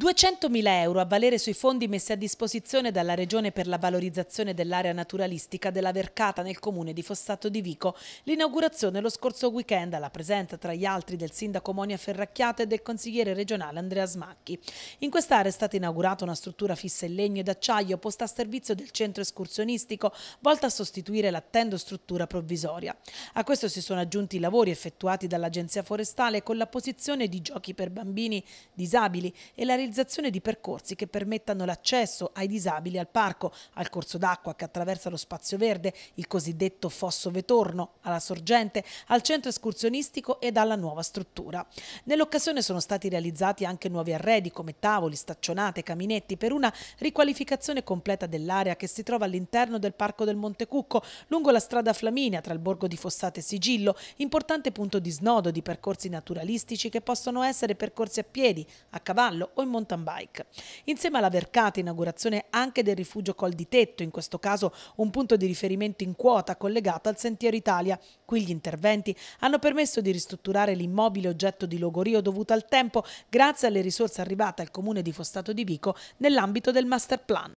200.000 euro a valere sui fondi messi a disposizione dalla Regione per la valorizzazione dell'area naturalistica della Vercata nel comune di Fossato di Vico. L'inaugurazione lo scorso weekend alla presenza tra gli altri del sindaco Monia Ferracchiata e del consigliere regionale Andrea Smacchi. In quest'area è stata inaugurata una struttura fissa in legno ed acciaio posta a servizio del centro escursionistico volta a sostituire l'attendo struttura provvisoria. A questo si sono aggiunti i lavori effettuati dall'Agenzia Forestale con la posizione di giochi per bambini disabili e la realizzazione realizzazione di percorsi che permettano l'accesso ai disabili al parco, al corso d'acqua che attraversa lo spazio verde, il cosiddetto fosso vetorno, alla sorgente, al centro escursionistico ed alla nuova struttura. Nell'occasione sono stati realizzati anche nuovi arredi come tavoli, staccionate, caminetti per una riqualificazione completa dell'area che si trova all'interno del parco del Monte Cucco, lungo la strada Flaminia tra il borgo di Fossate e Sigillo, importante punto di snodo di percorsi naturalistici che possono essere percorsi a piedi, a cavallo o in montagna mountain bike. Insieme alla Vercata inaugurazione anche del rifugio Col di Tetto, in questo caso un punto di riferimento in quota collegato al Sentiero Italia. Qui gli interventi hanno permesso di ristrutturare l'immobile oggetto di logorio dovuto al tempo grazie alle risorse arrivate al comune di Fostato di Vico nell'ambito del master plan.